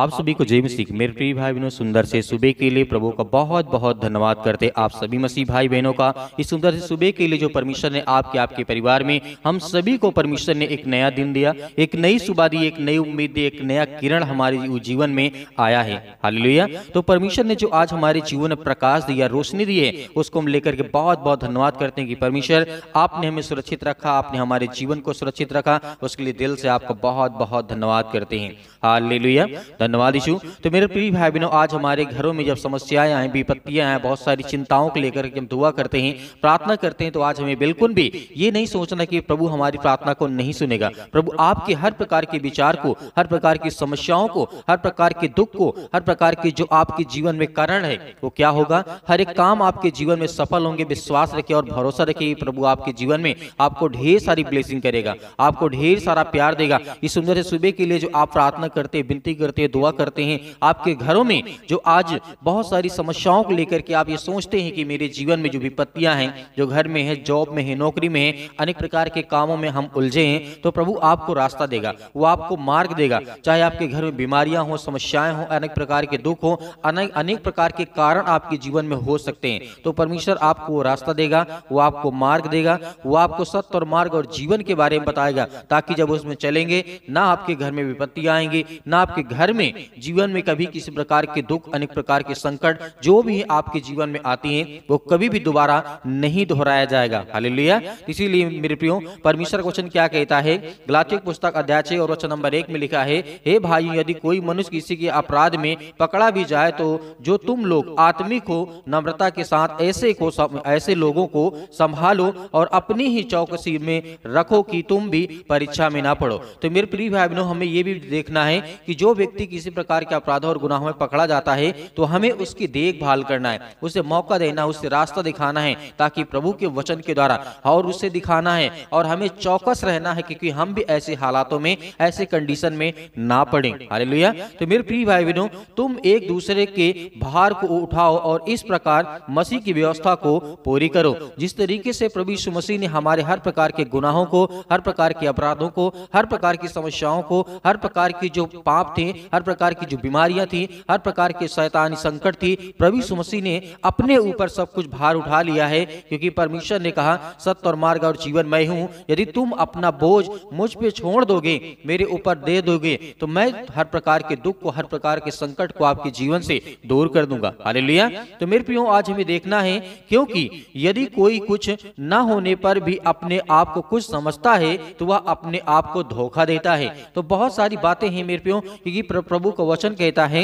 आप सभी को जय मसीह मेरे प्रिय भाई बहनों सुंदर से सुबह के लिए प्रभु का बहुत बहुत धन्यवाद करते आप सभी मसीह भाई बहनों का इस सुंदर से सुबह के लिए जो परमेश्वर ने आपके आपके परिवार में हम सभी को परमेश्वर ने एक नया दिन दिया एक नई सुबह दी एक नई उम्मीद दी एक नया किरण हमारे जीवन में आया है हाल तो परमेश्वर ने जो आज हमारे जीवन में प्रकाश दिया रोशनी दी है उसको हम लेकर के बहुत बहुत धन्यवाद करते हैं कि परमेश्वर आपने हमें सुरक्षित रखा आपने हमारे जीवन को सुरक्षित रखा उसके लिए दिल से आपका बहुत बहुत धन्यवाद करते हैं हाल धन्यवाद ईशु तो मेरे प्रिय भाई बहनों आज हमारे घरों में जब समस्याएं आए विपत्तियां आए बहुत सारी चिंताओं को लेकर हम दुआ करते हैं प्रार्थना करते हैं तो आज हमें बिल्कुल भी ये नहीं सोचना कि प्रभु हमारी प्रार्थना को नहीं सुनेगा प्रभु आपके हर प्रकार के विचार को हर प्रकार की समस्याओं को हर प्रकार के दुख को हर प्रकार के जो आपके जीवन में कारण है वो क्या होगा हर एक काम आपके जीवन में सफल होंगे विश्वास रखे और भरोसा रखे प्रभु आपके जीवन में आपको ढेर सारी ब्लेसिंग करेगा आपको ढेर सारा प्यार देगा इस सुंदर सुबह के लिए जो आप प्रार्थना करते विनती करते दुआ करते हैं आपके घरों में जो आज बहुत सारी समस्याओं को लेकर के आप ये सोचते हैं कि मेरे जीवन में जो विपत्तियां हैं जो घर में है जॉब में है नौकरी में है अनेक प्रकार के कामों में हम उलझे हैं तो प्रभु आपको रास्ता देगा वो आपको मार्ग देगा चाहे आपके घर में बीमारियां हो समस्याएं हो अनेक प्रकार के दुख हो अनेक अनेक प्रकार के कारण आपके जीवन में हो सकते हैं तो परमेश्वर आपको वो रास्ता देगा वो आपको मार्ग देगा वो आपको सत्य और मार्ग और जीवन के बारे में बताएगा ताकि जब उसमें चलेंगे ना आपके घर में विपत्ति आएंगी ना आपके घर में में जीवन में कभी किसी प्रकार के दुख अनेक प्रकार के संकट जो भी आपके जीवन में आती हैं वो कभी भी दोबारा नहीं दोहराया जाएगा हालेलुया इसीलिए मेरे प्रियो परमेश्वर क्वेश्चन क्या कहता है गलातिक पुस्तक अध्याय और वचन नंबर एक में लिखा है हे भाई यदि कोई मनुष्य किसी के अपराध में पकड़ा भी जाए तो जो तुम लोग आत्मिक हो नम्रता के साथ ऐसे को ऐसे लोगों को संभालो और अपनी ही चौकसी में रखो कि तुम भी परीक्षा में ना पड़ो तो मेरे प्रिय भाई बहनों हमें ये भी देखना है कि जो व्यक्ति किसी प्रकार के अपराधों और गुनाहों में पकड़ा जाता है तो हमें उसकी देखभाल करना है उसे मौका देना उसे रास्ता दिखाना है ताकि प्रभु के वचन के द्वारा और उसे दिखाना है और हमें चौकस रहना है क्योंकि हम भी ऐसे हालातों में ऐसे कंडीशन में ना पड़े हालेलुया तो मेरे प्रिय भाई बहनों तुम एक दूसरे के भार को उठाओ और इस प्रकार मसीह की व्यवस्था को पूरी करो जिस तरीके से प्रभु यीशु मसीह ने हमारे हर प्रकार के गुनाहों को हर प्रकार के अपराधों को हर प्रकार की समस्याओं को हर प्रकार की जो पाप थे हर हर प्रकार की जो बीमारियां थी हर प्रकार के शैतानी संकट थी प्रभु मसीह ने अपने ऊपर सब कुछ भार उठा लिया है क्योंकि परमेश्वर ने कहा सत्य और मार्ग और जीवन मैं हूं यदि तुम अपना बोझ मुझ पे छोड़ दोगे मेरे ऊपर दे दोगे तो मैं हर प्रकार के दुख को हर प्रकार के संकट को आपके जीवन से दूर कर दूंगा हालेलुया तो मेरे प्रियो आज हमें देखना है क्योंकि यदि कोई कुछ न होने पर भी अपने आप को कुछ समझता है तो वह अपने आप को धोखा देता है तो बहुत सारी बातें हैं मेरे प्रियो क्योंकि प्रभु का वचन कहता है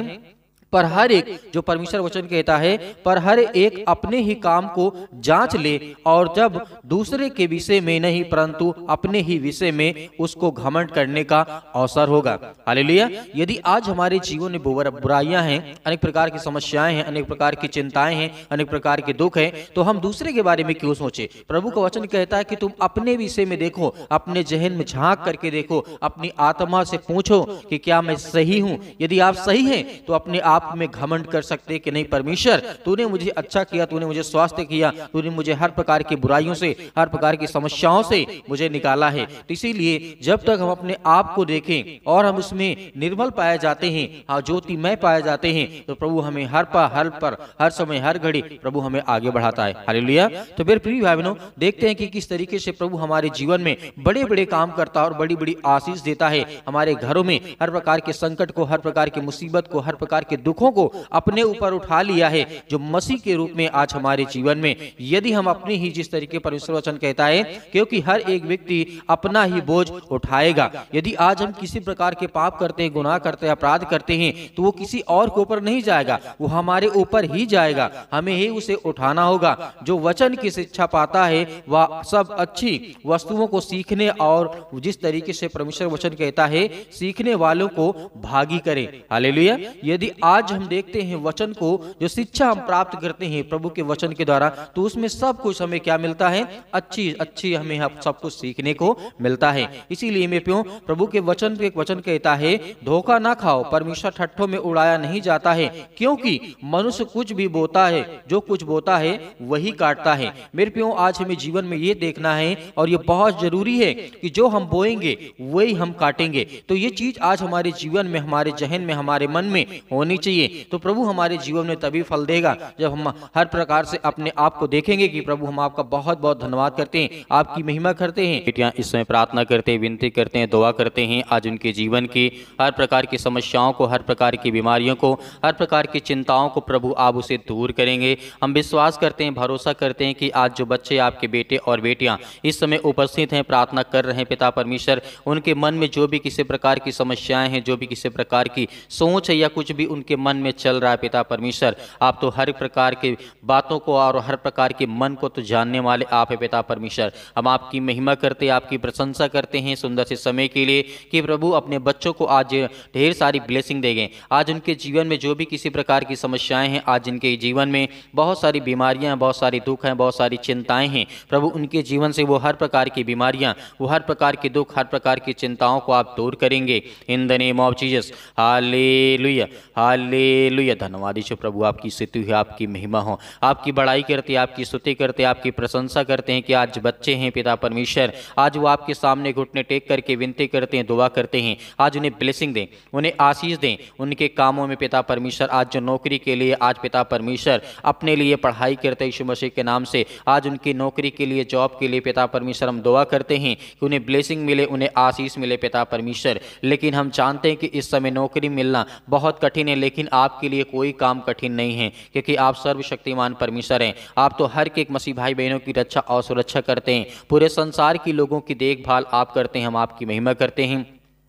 पर हर एक जो परमेश्वर वचन कहता है पर हर एक अपने ही काम को जांच ले और जब दूसरे के विषय में नहीं परंतु अपने ही विषय में उसको घमंड करने का अवसर होगा हालेलुया यदि आज हमारे जीवन में बुराइयां हैं अनेक प्रकार की समस्याएं हैं अनेक प्रकार की चिंताएं हैं अनेक प्रकार के दुख हैं तो हम दूसरे के बारे में क्यों सोचे प्रभु का वचन कहता है कि तुम अपने विषय में देखो अपने जहन में झांक करके देखो अपनी आत्मा से पूछो कि क्या मैं सही हूं यदि आप सही हैं तो अपने आप आप में घमंड कर सकते कि नहीं परमेश्वर तूने मुझे अच्छा किया तूने मुझे स्वास्थ्य किया तूने मुझे हर प्रकार की बुराइयों से हर प्रकार की समस्याओं से मुझे निकाला है तो इसीलिए जब तक हम अपने आप को देखें और हम उसमें निर्मल पाए जाते हैं हाँ ज्योति ज्योतिमय पाए जाते हैं तो प्रभु हमें हर पा हर पर हर समय हर घड़ी प्रभु हमें आगे बढ़ाता है हालेलुया तो फिर प्रिय भाई बहनों देखते हैं कि किस तरीके से प्रभु हमारे जीवन में बड़े बड़े काम करता है और बड़ी बड़ी आशीष देता है हमारे घरों में हर प्रकार के संकट को हर प्रकार की मुसीबत को हर प्रकार के दुखों को अपने ऊपर उठा लिया है जो मसीह के रूप में आज हमारे जीवन में यदि हम अपने ही जिस तरीके परमेश्वर वचन कहता है क्योंकि हर एक व्यक्ति अपना ही बोझ उठाएगा यदि आज हम किसी प्रकार के पाप करते हैं गुनाह करते हैं अपराध करते हैं तो वो किसी तो और के ऊपर नहीं जाएगा वो हमारे ऊपर ही जाएगा हमें ही उसे उठाना होगा जो वचन की शिक्षा पाता है वह सब अच्छी वस्तुओं को सीखने और जिस तरीके से परमेश्वर वचन कहता है सीखने वालों को भागी करें हालेलुया यदि आज आज हम देखते हैं वचन को जो शिक्षा हम प्राप्त करते हैं प्रभु के वचन के द्वारा तो उसमें सब कुछ हमें क्या मिलता है अच्छी अच्छी हमें हाँ सब कुछ सीखने को मिलता है इसीलिए मैं प्यो प्रभु के वचन एक वचन कहता है धोखा ना खाओ परमेश्वर ठट्ठों में उड़ाया नहीं जाता है क्योंकि मनुष्य कुछ भी बोता है जो कुछ बोता है वही काटता है मेरे प्यो आज हमें जीवन में ये देखना है और ये बहुत जरूरी है कि जो हम बोएंगे वही हम काटेंगे तो ये चीज आज हमारे जीवन में हमारे जहन में हमारे मन में होनी चाहिए चाहिए तो प्रभु हमारे जीवन में तभी फल देगा जब हम हर प्रकार से अपने आप को देखेंगे कि प्रभु हम आपका बहुत बहुत धन्यवाद करते हैं आपकी महिमा करते हैं बेटियाँ इस समय प्रार्थना करते हैं विनती करते हैं दुआ करते हैं आज उनके जीवन की हर प्रकार की समस्याओं को हर प्रकार की बीमारियों को हर प्रकार की चिंताओं को प्रभु आप उसे दूर करेंगे हम विश्वास करते हैं भरोसा करते हैं कि आज जो बच्चे आपके बेटे और बेटियाँ इस समय उपस्थित हैं प्रार्थना कर रहे हैं पिता परमेश्वर उनके मन में जो भी किसी प्रकार की समस्याएं हैं जो भी किसी प्रकार की सोच है या कुछ भी उनके मन में चल रहा है पिता परमेश्वर आप तो हर प्रकार के बातों को और हर प्रकार के मन को तो जानने वाले आप है पिता परमेश्वर हम आपकी महिमा करते आपकी प्रशंसा करते हैं सुंदर से समय के लिए कि प्रभु अपने बच्चों को आज ढेर सारी ब्लेसिंग देंगे आज उनके जीवन में जो भी किसी प्रकार की समस्याएं हैं आज इनके जीवन में बहुत सारी बीमारियां हैं बहुत सारी दुख हैं बहुत सारी चिंताएं हैं प्रभु उनके जीवन से वो हर प्रकार की बीमारियां वो हर प्रकार के दुख हर प्रकार की चिंताओं को आप दूर करेंगे in the name of Jesus लुया हाल हाले धन्यवाद ईश्व प्रभु आपकी स्तुति हो आपकी महिमा हो आपकी बड़ाई करते आपकी स्तुति करते आपकी प्रशंसा करते हैं कि आज बच्चे हैं पिता परमेश्वर आज वो आपके सामने घुटने टेक करके विनती करते हैं दुआ करते हैं आज उन्हें ब्लेसिंग दें उन्हें आशीष दें उनके कामों में पिता परमेश्वर आज जो नौकरी के लिए आज पिता परमेश्वर अपने लिए पढ़ाई करते यीशु मसीह के नाम से आज उनकी नौकरी के लिए जॉब के लिए पिता परमेश्वर हम दुआ करते हैं कि उन्हें ब्लेसिंग मिले उन्हें आशीष मिले पिता परमेश्वर लेकिन हम जानते हैं कि इस समय नौकरी मिलना बहुत कठिन है लेकिन लेकिन आपके लिए कोई काम कठिन नहीं है क्योंकि आप सर्वशक्तिमान परमेश्वर हैं आप तो हर एक मसीह भाई बहनों की रक्षा और सुरक्षा करते हैं पूरे संसार की लोगों की देखभाल आप करते हैं हम आपकी महिमा करते हैं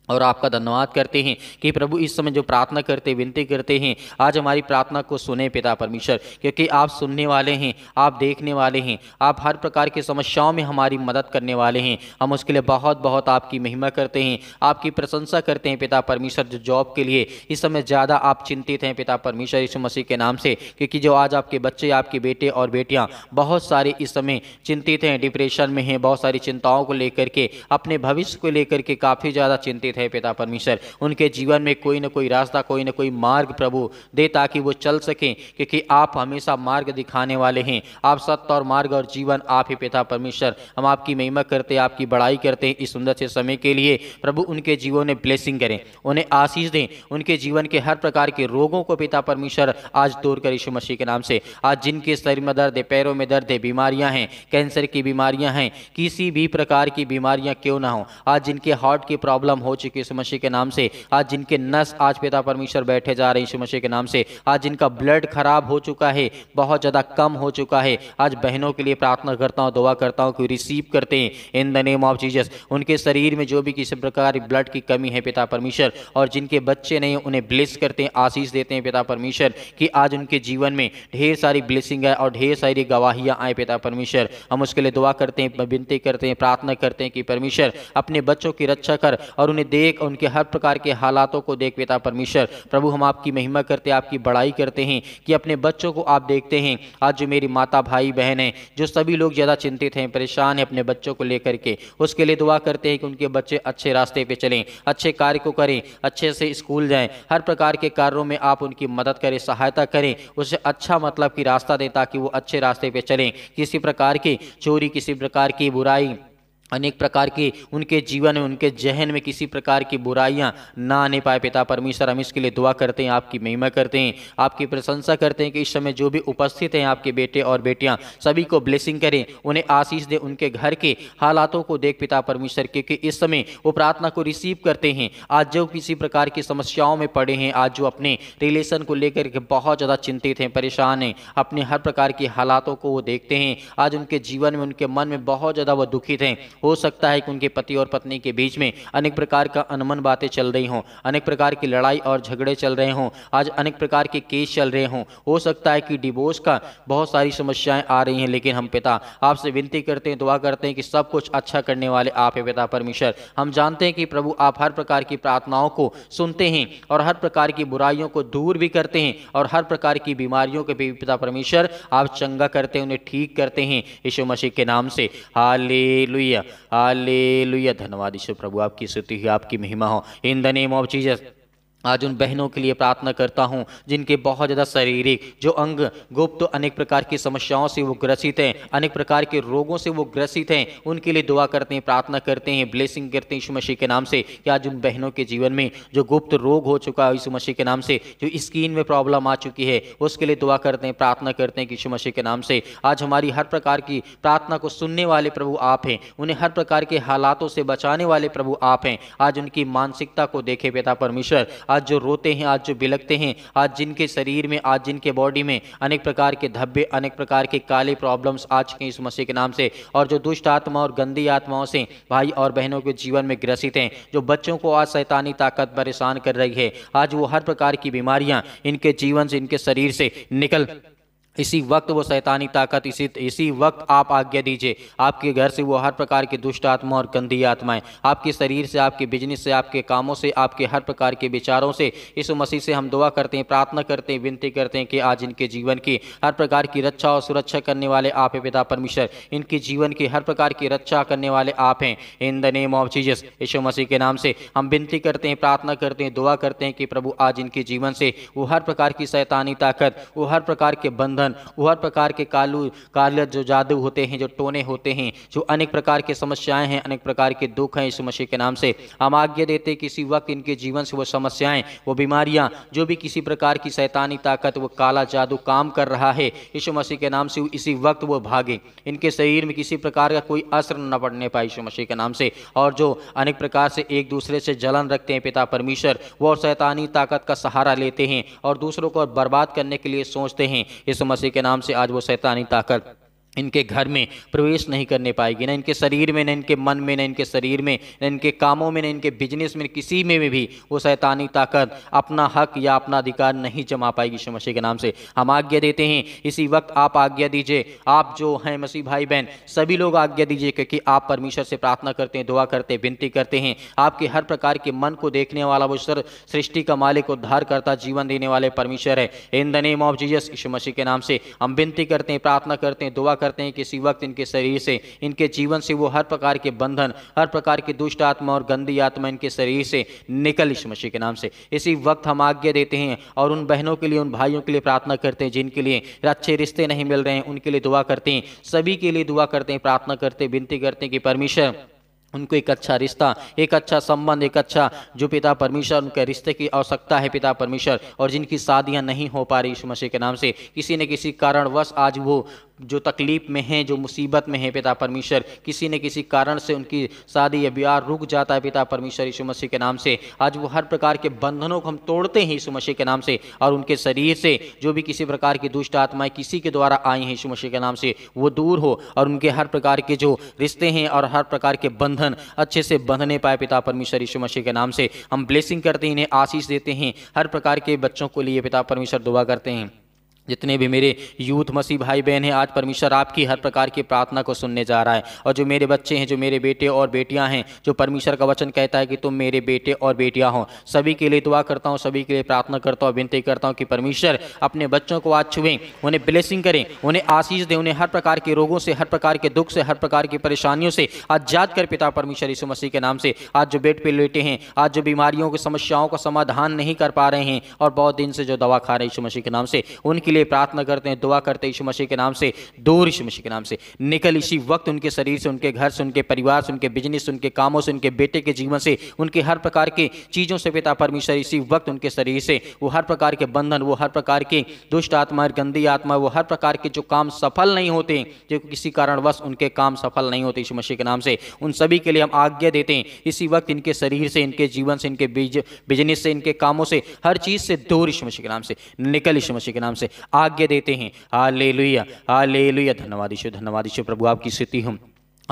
और आपका धन्यवाद करते हैं कि प्रभु इस समय जो प्रार्थना करते विनती करते हैं आज हमारी प्रार्थना को सुने पिता परमेश्वर क्योंकि आप सुनने वाले हैं आप देखने वाले हैं आप हर प्रकार की समस्याओं में हमारी मदद करने वाले हैं हम उसके लिए बहुत बहुत आपकी महिमा करते हैं आपकी प्रशंसा करते हैं पिता परमेश्वर जो जॉब के लिए इस समय ज़्यादा आप चिंतित हैं पिता परमेश्वर यीशु मसीह के नाम से क्योंकि जो आज आपके बच्चे आपके बेटे और बेटियाँ बहुत सारे इस समय चिंतित हैं डिप्रेशन में हैं बहुत सारी चिंताओं को लेकर के अपने भविष्य को लेकर के काफ़ी ज़्यादा चिंतित है पिता परमेश्वर उनके जीवन में कोई ना कोई रास्ता कोई ना कोई मार्ग प्रभु दे ताकि वो चल सकें क्योंकि आप हमेशा मार्ग दिखाने वाले हैं आप सत्य और मार्ग और जीवन आप ही पिता परमेश्वर हम आपकी महिमा करते आपकी बड़ाई करते हैं इस सुंदर से समय के लिए प्रभु उनके जीवन में ब्लेसिंग करें उन्हें आशीष दें उनके जीवन के हर प्रकार के रोगों को पिता परमेश्वर आज दूर कर यीशु मसीह के नाम से आज जिनके शरीर में दर्द है पैरों में दर्द है बीमारियां हैं कैंसर की बीमारियां हैं किसी भी प्रकार की बीमारियां क्यों ना हो आज जिनके हार्ट की प्रॉब्लम हो चुकी मसीह के मसीह के नाम से आज जिनके नस आज पिता परमेश्वर बैठे जा रहे हैं मसीह के नाम से आज जिनका ब्लड खराब हो चुका है बहुत ज़्यादा कम हो चुका है आज बहनों के लिए प्रार्थना करता हूँ दुआ करता हूँ कि रिसीव करते हैं in the name of Jesus उनके शरीर में जो भी किसी प्रकार ब्लड की कमी है पिता परमेश्वर और जिनके बच्चे नहीं उन्हें ब्लिस करते हैं आशीष देते हैं पिता परमेश्वर कि आज उनके जीवन में ढेर सारी ब्लेसिंग है और ढेर सारी गवाहियाँ आए पिता परमेश्वर हम उसके लिए दुआ करते हैं विनती करते हैं प्रार्थना करते हैं कि परमेश्वर अपने बच्चों की रक्षा कर और उन्हें दे देख उनके हर प्रकार के हालातों को देख पिता परमेश्वर प्रभु हम आपकी महिमा करते आपकी बड़ाई करते हैं कि अपने बच्चों को आप देखते हैं आज जो मेरी माता भाई बहन है जो सभी लोग ज़्यादा चिंतित हैं परेशान हैं अपने बच्चों को लेकर के उसके लिए दुआ करते हैं कि उनके बच्चे अच्छे रास्ते पर चलें अच्छे कार्य को करें अच्छे से स्कूल जाएँ हर प्रकार के कार्यों में आप उनकी मदद करें सहायता करें उसे अच्छा मतलब कि रास्ता दें ताकि वो अच्छे रास्ते पर चलें किसी प्रकार की चोरी किसी प्रकार की बुराई अनेक प्रकार के उनके जीवन में उनके जहन में किसी प्रकार की बुराइयां ना आने पाए पिता परमेश्वर हम इसके लिए दुआ करते हैं आपकी महिमा करते हैं आपकी प्रशंसा करते हैं कि इस समय जो भी उपस्थित हैं आपके बेटे और बेटियां सभी को ब्लेसिंग करें उन्हें आशीष दें उनके घर के हालातों को देख पिता परमेश्वर क्योंकि इस समय वो प्रार्थना को रिसीव करते हैं आज जो किसी प्रकार की समस्याओं में पड़े हैं आज जो अपने रिलेशन को लेकर के बहुत ज़्यादा चिंतित हैं परेशान हैं अपने हर प्रकार के हालातों को वो देखते हैं आज उनके जीवन में उनके मन में बहुत ज़्यादा वो दुखित हैं हो सकता है कि उनके पति और पत्नी के बीच में अनेक प्रकार का अनमन बातें चल रही हों अनेक प्रकार की लड़ाई और झगड़े चल रहे हों आज अनेक प्रकार के केस चल रहे हों हो सकता है कि डिवोर्स का बहुत सारी समस्याएं आ रही हैं लेकिन हम पिता आपसे विनती करते हैं दुआ करते हैं कि सब कुछ अच्छा करने वाले आप है पिता परमेश्वर हम जानते हैं कि प्रभु आप हर प्रकार की प्रार्थनाओं को सुनते हैं और हर प्रकार की बुराइयों को दूर भी करते हैं और हर प्रकार की बीमारियों के भी पिता परमेश्वर आप चंगा करते हैं उन्हें ठीक करते हैं यशु मसीह के नाम से हाल लुया हालेलुया धन्यवाद ईश्वर प्रभु आपकी स्तुति आपकी महिमा हो in the name of Jesus आज उन बहनों के लिए प्रार्थना करता हूँ जिनके बहुत ज़्यादा शारीरिक जो अंग गुप्त तो अनेक प्रकार की समस्याओं से वो ग्रसित हैं अनेक प्रकार के रोगों से वो ग्रसित हैं उनके लिए दुआ करते हैं प्रार्थना करते हैं ब्लेसिंग करते हैं यीशु मसीह के नाम से कि आज उन बहनों के जीवन में जो गुप्त रोग हो चुका है यीशु मसीह के नाम से जो स्किन में प्रॉब्लम आ चुकी है उसके लिए दुआ करते हैं प्रार्थना करते हैं कि यीशु मसीह के नाम से आज हमारी हर प्रकार की प्रार्थना को सुनने वाले प्रभु आप हैं उन्हें हर प्रकार के हालातों से बचाने वाले प्रभु आप हैं आज उनकी मानसिकता को देखे पिता परमेश्वर आज जो रोते हैं आज जो बिलकते हैं आज जिनके शरीर में आज जिनके बॉडी में अनेक प्रकार के धब्बे अनेक प्रकार के काले प्रॉब्लम्स आ चुके हैं इस मसीह के नाम से और जो दुष्ट आत्मा और गंदी आत्माओं से भाई और बहनों के जीवन में ग्रसित हैं जो बच्चों को आज सैतानी ताकत परेशान कर रही है आज वो हर प्रकार की बीमारियाँ इनके जीवन से इनके शरीर से निकल इसी वक्त वो शैतानी ताकत इसी इसी वक्त आप आज्ञा दीजिए आपके घर से वो हर प्रकार की दुष्ट आत्मा और गंदी आत्माएं आपके शरीर से आपके बिजनेस से आपके कामों से आपके हर प्रकार के विचारों से इस मसीह से हम दुआ करते हैं प्रार्थना करते हैं विनती करते हैं कि आज इनके जीवन की हर प्रकार की रक्षा और सुरक्षा करने वाले आप हैं पिता परमेश्वर इनके जीवन की हर प्रकार की रक्षा करने वाले आप हैं in the name of Jesus यशु मसीह के नाम से हम विनती करते हैं प्रार्थना करते हैं दुआ करते हैं कि प्रभु आज इनके जीवन से वो हर प्रकार की सैतानी ताकत वो हर प्रकार के बंधन बंधन हर प्रकार के कालू कालत जो जादू होते हैं जो टोने होते हैं जो अनेक प्रकार की समस्याएं हैं अनेक प्रकार के दुख हैं इस मसीह के नाम से हम आज्ञा देते किसी वक्त इनके जीवन से वो समस्याएं वो बीमारियां जो भी किसी प्रकार की शैतानी ताकत वो काला जादू काम कर रहा है यीशु मसीह के नाम से इसी वक्त वो भागे इनके शरीर में किसी प्रकार का कोई असर न पड़ने पाए यीशु मसीह के नाम से और जो अनेक प्रकार से एक दूसरे से जलन रखते हैं पिता परमेश्वर वो और शैतानी ताकत का सहारा लेते हैं और दूसरों को बर्बाद करने के लिए सोचते हैं इस मसीह के नाम से आज वो शैतानी ताकत इनके घर में प्रवेश नहीं करने पाएगी ना इनके शरीर में ना इनके मन में ना इनके शरीर में ना इनके कामों में ना इनके बिजनेस में किसी में भी वो शैतानी ताकत अपना हक या अपना अधिकार नहीं जमा पाएगी यीशु मसीह के नाम से हम आज्ञा देते हैं इसी वक्त आप आज्ञा दीजिए आप जो हैं मसीह भाई बहन सभी लोग आज्ञा दीजिए क्योंकि आप परमेश्वर से प्रार्थना करते हैं दुआ करते हैं विनती करते हैं आपके हर प्रकार के मन को देखने वाला वो सर सृष्टि का मालिक उद्धार करता जीवन देने वाले परमेश्वर है in the name of Jesus यीशु मसीह के नाम से हम विनती करते हैं प्रार्थना करते हैं दुआ करते हैं किसी वक्त इनके शरीर से इनके जीवन से वो हर प्रकार के बंधन हर प्रकार की दुष्ट आत्मा और गंदी आत्मा इनके शरीर से निकल इस मसीह के नाम से इसी वक्त हम आज्ञा देते हैं और उन बहनों के लिए उन भाइयों के लिए प्रार्थना करते हैं जिनके लिए अच्छे रिश्ते नहीं मिल रहे हैं उनके लिए दुआ करते हैं सभी के लिए दुआ करते हैं प्रार्थना करते हैं विनती करते हैं कि परमेश्वर उनको एक अच्छा रिश्ता एक अच्छा संबंध एक अच्छा जो पिता परमेश्वर उनके रिश्ते की आवश्यकता है पिता परमेश्वर और जिनकी शादियां नहीं हो पा रही इस मसीह के नाम से किसी न किसी कारणवश आज वो जो तकलीफ़ में हैं जो मुसीबत में हैं पिता परमेश्वर किसी न किसी कारण से उनकी शादी या ब्याह रुक जाता है पिता परमेश्वर यीशु मसीह के नाम से आज वो हर प्रकार के बंधनों को हम तोड़ते हैं यीशु मसीह के नाम से और उनके शरीर से जो भी किसी प्रकार की दुष्ट आत्माएं किसी के द्वारा आई हैं यीशु मसीह के नाम से वो दूर हो और उनके हर प्रकार के जो रिश्ते हैं और हर प्रकार के बंधन अच्छे से बंधने पाए पिता परमेश्वर यीशु मसीह के नाम से हम ब्लेसिंग करते हैं इन्हें आशीष देते हैं हर प्रकार के बच्चों के लिए पिता परमेश्वर दुआ करते हैं जितने भी मेरे यूथ मसीह भाई बहन हैं आज परमेश्वर आपकी हर प्रकार की प्रार्थना को सुनने जा रहा है और जो मेरे बच्चे हैं जो मेरे बेटे और बेटियां हैं जो परमेश्वर का वचन कहता है कि तुम मेरे बेटे और बेटियां हो सभी के लिए दुआ करता हूं सभी के लिए प्रार्थना करता हूं विनती करता हूं कि परमेश्वर अपने बच्चों को आज छुएं उन्हें ब्लेसिंग करें उन्हें आशीष दें उन्हें हर प्रकार के रोगों से हर प्रकार के दुख से हर प्रकार की परेशानियों से आजाद कर पिता परमेश्वर यीशु मसीह के नाम से आज जो बेड पर लेटे हैं आज जो बीमारियों की समस्याओं का समाधान नहीं कर पा रहे हैं और बहुत दिन से जो दवा खा रहे यीशु मसीह के नाम से उनके लिए लिए प्रार्थना करते हैं दुआ करते हैं ईशु मसीह के नाम से दूर ईशु मसीह के नाम से निकल इसी वक्त उनके शरीर से उनके घर से उनके परिवार से उनके बिजनेस उनके कामों से उनके बेटे के जीवन से उनके हर प्रकार के चीज़ों से पिता परमेश्वर इसी वक्त उनके शरीर से वो हर प्रकार के बंधन वो हर प्रकार की दुष्ट आत्मा गंदी आत्मा वो हर प्रकार के जो काम सफल नहीं होते जो किसी कारणवश उनके काम सफल नहीं होते ईशु मसीह के नाम से उन सभी के लिए हम आज्ञा देते हैं इसी वक्त इनके शरीर से इनके जीवन से इनके बिजनेस से इनके कामों से हर चीज़ से दूर यीशु मसीह के नाम से निकल यीशु मसीह के नाम से आज्ञा देते हैं आ ले लुया आ ले लुया धन्यवाद ईश्वर धन्यवाद ईश्वर प्रभु आपकी स्थिति हम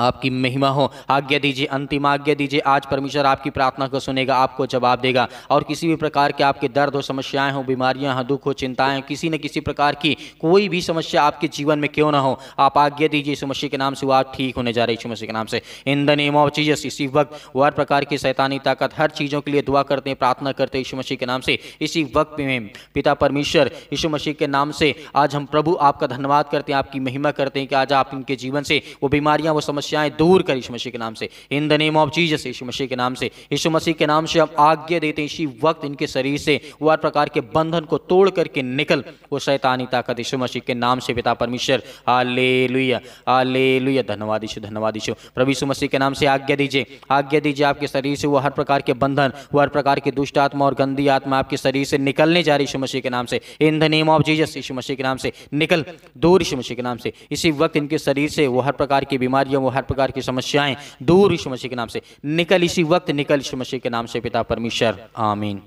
आपकी महिमा हो आज्ञा दीजिए अंतिम आज्ञा दीजिए आज परमेश्वर आपकी प्रार्थना को सुनेगा आपको जवाब देगा और किसी भी प्रकार के आपके दर्द हो समस्याएं हो बीमारियां हो दुख हो चिंताएं किसी न किसी प्रकार की कोई भी समस्या आपके जीवन में क्यों ना हो आप आज्ञा दीजिए इस मसीह के नाम से वो आज ठीक होने जा रही यीशु मसीह के नाम से in the name of Jesus इसी वक्त वो हर प्रकार की सैतानी ताकत हर चीज़ों के लिए दुआ करते हैं प्रार्थना करते हैं यीशु मसीह के नाम से इसी वक्त में पिता परमेश्वर यीशु मसीह के नाम से आज हम प्रभु आपका धन्यवाद करते हैं आपकी महिमा करते हैं कि आज आप इनके जीवन से वो बीमारियाँ वो समस्या समस्याएं दूर कर यीशु मसीह के नाम से in the name of Jesus यीशु मसीह के नाम से यीशु मसीह के नाम से हम आज्ञा देते हैं इसी वक्त इनके शरीर से वो हर प्रकार के बंधन को तोड़ करके निकल वो शैतानी ताकत यीशु मसीह के नाम से पिता परमेश्वर आले लुया आले लुया धन्यवाद यीशु धन्यवाद यीशु प्रभु यीशु मसीह के नाम से आज्ञा दीजिए आज्ञा दीजिए आपके शरीर से वो हर प्रकार के बंधन वो हर प्रकार की दुष्ट आत्मा और गंदी आत्मा आपके शरीर से निकलने जा रही यीशु मसीह के नाम से in the name of Jesus यीशु मसीह के नाम से निकल दूर यीशु मसीह के नाम से इसी वक्त इनके शरीर से वो हर प्रकार की बीमारियों वो हर प्रकार की समस्याएं दूर ईश्व मसीह के नाम से निकल इसी वक्त निकल ईश्व मसीह के नाम से पिता परमेश्वर आमीन